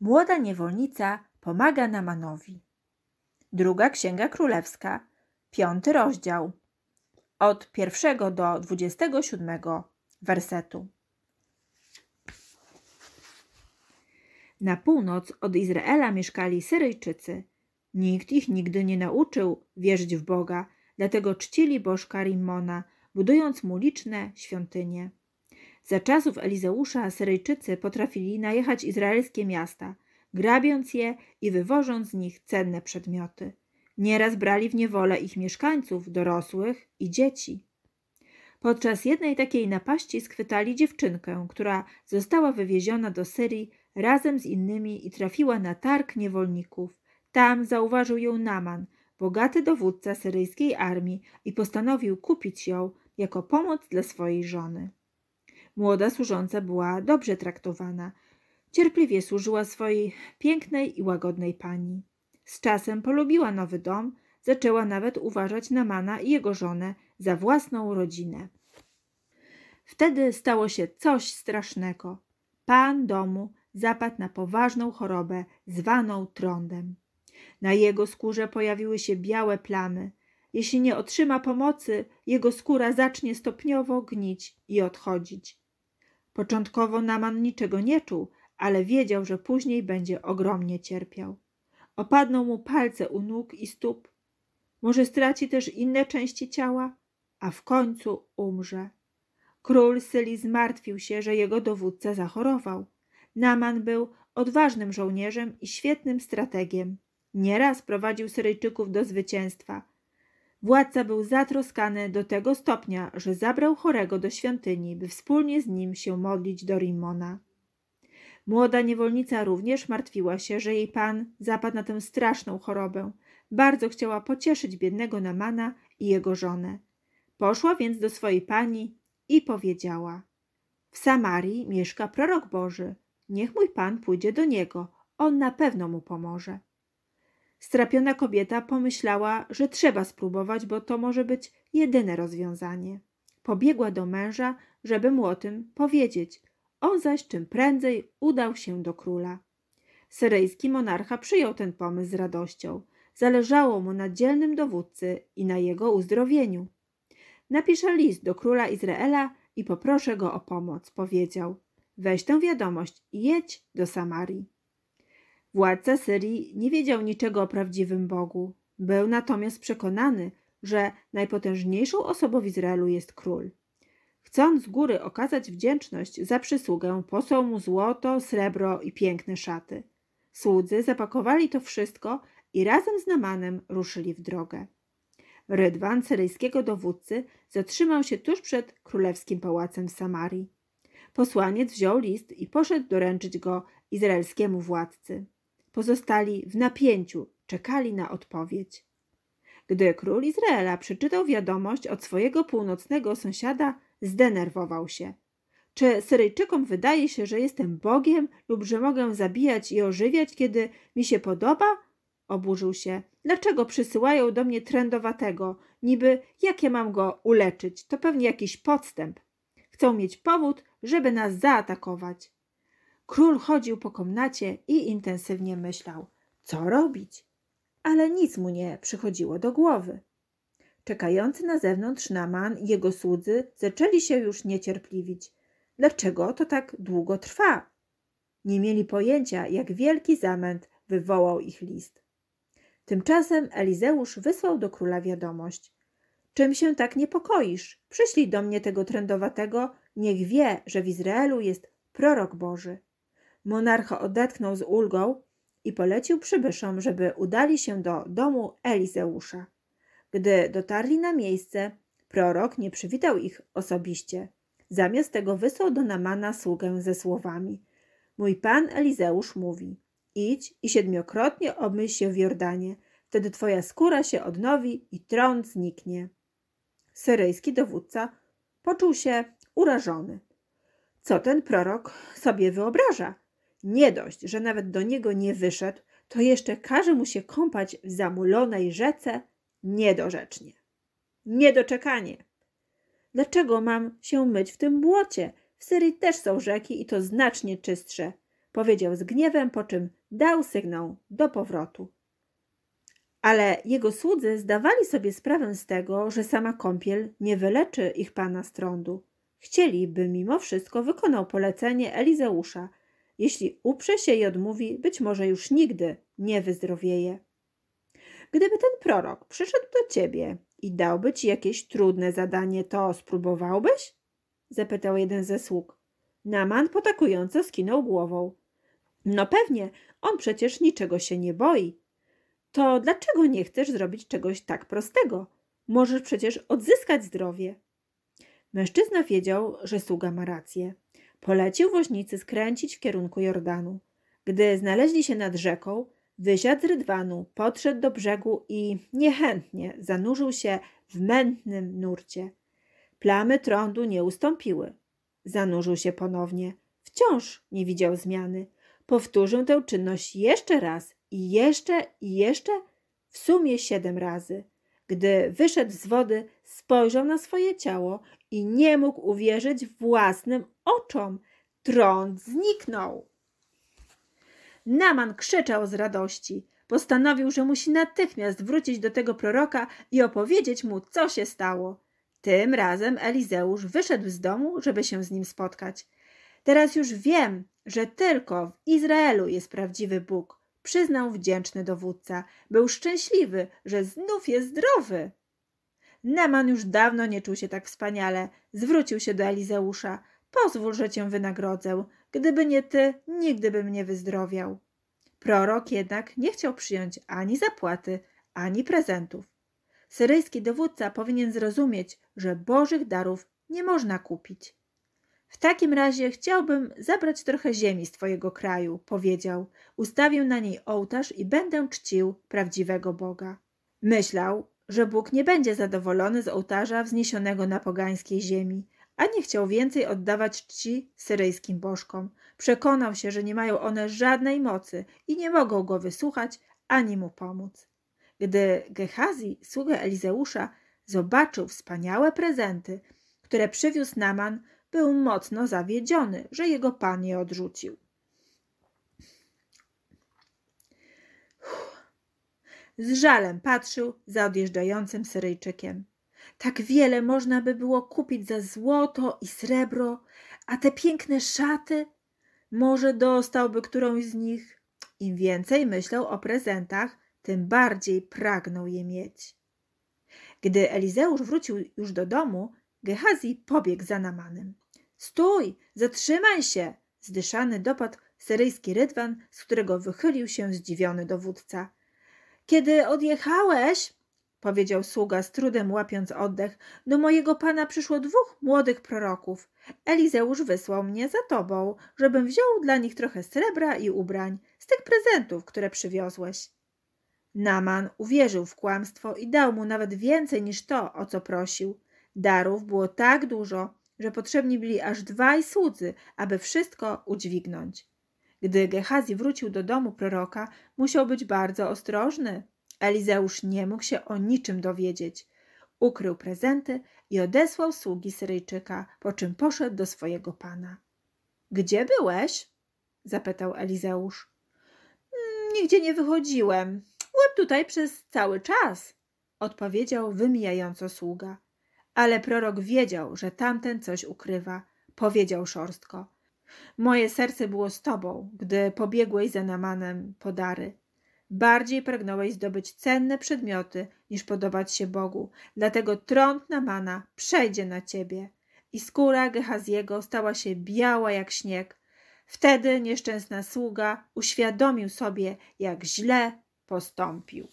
Młoda niewolnica pomaga Namanowi. Druga Księga Królewska, piąty rozdział, od pierwszego do dwudziestego siódmego wersetu. Na północ od Izraela mieszkali Syryjczycy. Nikt ich nigdy nie nauczył wierzyć w Boga, dlatego czcili bożka Rimmona, budując mu liczne świątynie. Za czasów Elizeusza Asyryjczycy potrafili najechać izraelskie miasta, grabiąc je i wywożąc z nich cenne przedmioty. Nieraz brali w niewolę ich mieszkańców, dorosłych i dzieci. Podczas jednej takiej napaści schwytali dziewczynkę, która została wywieziona do Syrii razem z innymi i trafiła na targ niewolników. Tam zauważył ją Naman, bogaty dowódca syryjskiej armii, i postanowił kupić ją jako pomoc dla swojej żony. Młoda służąca była dobrze traktowana. Cierpliwie służyła swojej pięknej i łagodnej pani. Z czasem polubiła nowy dom, zaczęła nawet uważać na Mana i jego żonę za własną rodzinę. Wtedy stało się coś strasznego. Pan domu zapadł na poważną chorobę zwaną trądem. Na jego skórze pojawiły się białe plamy. Jeśli nie otrzyma pomocy, jego skóra zacznie stopniowo gnić i odchodzić. Początkowo Naman niczego nie czuł, ale wiedział, że później będzie ogromnie cierpiał. Opadną mu palce u nóg i stóp. Może straci też inne części ciała, a w końcu umrze. Król Syli zmartwił się, że jego dowódca zachorował. Naman był odważnym żołnierzem i świetnym strategiem. Nieraz prowadził Syryjczyków do zwycięstwa, Władca był zatroskany do tego stopnia, że zabrał chorego do świątyni, by wspólnie z nim się modlić do Rimona. Młoda niewolnica również martwiła się, że jej pan zapadł na tę straszną chorobę. Bardzo chciała pocieszyć biednego Namana i jego żonę. Poszła więc do swojej pani i powiedziała: W Samarii mieszka prorok Boży. Niech mój pan pójdzie do niego, on na pewno mu pomoże. Strapiona kobieta pomyślała, że trzeba spróbować, bo to może być jedyne rozwiązanie. Pobiegła do męża, żeby mu o tym powiedzieć. On zaś czym prędzej udał się do króla. Syryjski monarcha przyjął ten pomysł z radością. Zależało mu na dzielnym dowódcy i na jego uzdrowieniu. Napiszę list do króla Izraela i poproszę go o pomoc, powiedział. Weź tę wiadomość i jedź do Samarii. Władca Syrii nie wiedział niczego o prawdziwym Bogu. Był natomiast przekonany, że najpotężniejszą osobą w Izraelu jest król. Chcąc z góry okazać wdzięczność za przysługę, posłał mu złoto, srebro i piękne szaty. Słudzy zapakowali to wszystko i razem z Namanem ruszyli w drogę. Rydwan syryjskiego dowódcy zatrzymał się tuż przed królewskim pałacem w Samarii. Posłaniec wziął list i poszedł doręczyć go izraelskiemu władcy. Pozostali w napięciu, czekali na odpowiedź. Gdy król Izraela przeczytał wiadomość od swojego północnego sąsiada, zdenerwował się. Czy Syryjczykom wydaje się, że jestem Bogiem lub że mogę zabijać i ożywiać, kiedy mi się podoba? Oburzył się. Dlaczego przysyłają do mnie trędowatego? Niby jak ja mam go uleczyć? To pewnie jakiś podstęp. Chcą mieć powód, żeby nas zaatakować. Król chodził po komnacie i intensywnie myślał, co robić, ale nic mu nie przychodziło do głowy. Czekający na zewnątrz Naman i jego słudzy zaczęli się już niecierpliwić. Dlaczego to tak długo trwa? Nie mieli pojęcia, jak wielki zamęt wywołał ich list. Tymczasem Elizeusz wysłał do króla wiadomość. Czym się tak niepokoisz? Przyślij do mnie tego trędowatego, niech wie, że w Izraelu jest prorok Boży. Monarcha odetchnął z ulgą i polecił przybyszom, żeby udali się do domu Elizeusza. Gdy dotarli na miejsce, prorok nie przywitał ich osobiście. Zamiast tego wysłał do Namana sługę ze słowami: Mój pan Elizeusz mówi: Idź i siedmiokrotnie obmyśl się w Jordanie, wtedy twoja skóra się odnowi i tron zniknie. Syryjski dowódca poczuł się urażony. Co ten prorok sobie wyobraża? Nie dość, że nawet do niego nie wyszedł, to jeszcze każe mu się kąpać w zamulonej rzece niedorzecznie. Niedoczekanie. Dlaczego mam się myć w tym błocie? W Syrii też są rzeki i to znacznie czystsze, powiedział z gniewem, po czym dał sygnał do powrotu. Ale jego słudzy zdawali sobie sprawę z tego, że sama kąpiel nie wyleczy ich pana z trądu. Chcieli, by mimo wszystko wykonał polecenie Elizeusza – jeśli uprze się i odmówi, być może już nigdy nie wyzdrowieje. Gdyby ten prorok przyszedł do ciebie i dałby ci jakieś trudne zadanie, to spróbowałbyś? zapytał jeden ze sług. Naman potakująco skinął głową. No pewnie, on przecież niczego się nie boi. To dlaczego nie chcesz zrobić czegoś tak prostego? Możesz przecież odzyskać zdrowie. Mężczyzna wiedział, że sługa ma rację. Polecił woźnicy skręcić w kierunku Jordanu. Gdy znaleźli się nad rzeką, wysiadł z rydwanu, podszedł do brzegu i niechętnie zanurzył się w mętnym nurcie. Plamy trądu nie ustąpiły. Zanurzył się ponownie. Wciąż nie widział zmiany. Powtórzył tę czynność jeszcze raz i jeszcze i jeszcze, w sumie siedem razy. Gdy wyszedł z wody, spojrzał na swoje ciało i nie mógł uwierzyć własnym oczom. Tron zniknął. Naman krzyczał z radości. Postanowił, że musi natychmiast wrócić do tego proroka i opowiedzieć mu, co się stało. Tym razem Elizeusz wyszedł z domu, żeby się z nim spotkać. Teraz już wiem, że tylko w Izraelu jest prawdziwy Bóg. Przyznał wdzięczny dowódca. Był szczęśliwy, że znów jest zdrowy. Neman już dawno nie czuł się tak wspaniale. Zwrócił się do Elizeusza. Pozwól, że cię wynagrodzę. Gdyby nie ty, nigdy bym nie wyzdrowiał. Prorok jednak nie chciał przyjąć ani zapłaty, ani prezentów. Syryjski dowódca powinien zrozumieć, że bożych darów nie można kupić. W takim razie chciałbym zabrać trochę ziemi z Twojego kraju, powiedział. Ustawię na niej ołtarz i będę czcił prawdziwego Boga. Myślał, że Bóg nie będzie zadowolony z ołtarza wzniesionego na pogańskiej ziemi, a nie chciał więcej oddawać czci syryjskim bożkom. Przekonał się, że nie mają one żadnej mocy i nie mogą go wysłuchać ani mu pomóc. Gdy Gehazi, sługa Elizeusza, zobaczył wspaniałe prezenty, które przywiózł Naman, był mocno zawiedziony, że jego pan je odrzucił. Z żalem patrzył za odjeżdżającym Syryjczykiem. Tak wiele można by było kupić za złoto i srebro, a te piękne szaty może dostałby którąś z nich. Im więcej myślał o prezentach, tym bardziej pragnął je mieć. Gdy Elizeusz wrócił już do domu, Gehazi pobiegł za Namanem. Stój! Zatrzymaj się! Zdyszany dopadł seryjski rydwan, z którego wychylił się zdziwiony dowódca. Kiedy odjechałeś, powiedział sługa z trudem łapiąc oddech, do mojego pana przyszło dwóch młodych proroków. Elizeusz wysłał mnie za tobą, żebym wziął dla nich trochę srebra i ubrań z tych prezentów, które przywiozłeś. Naman uwierzył w kłamstwo i dał mu nawet więcej niż to, o co prosił. Darów było tak dużo, że potrzebni byli aż dwaj słudzy, aby wszystko udźwignąć. Gdy Gehazi wrócił do domu proroka, musiał być bardzo ostrożny. Elizeusz nie mógł się o niczym dowiedzieć. Ukrył prezenty i odesłał sługi Syryjczyka, po czym poszedł do swojego pana. Gdzie byłeś? zapytał Elizeusz. Nigdzie nie wychodziłem. Byłem tutaj przez cały czas, odpowiedział wymijająco sługa. Ale prorok wiedział, że tamten coś ukrywa. Powiedział szorstko. Moje serce było z tobą, gdy pobiegłeś za Namanem po dary. Bardziej pragnąłeś zdobyć cenne przedmioty, niż podobać się Bogu. Dlatego trąd Namana przejdzie na ciebie. I skóra Gehaziego stała się biała jak śnieg. Wtedy nieszczęsna sługa uświadomił sobie, jak źle postąpił.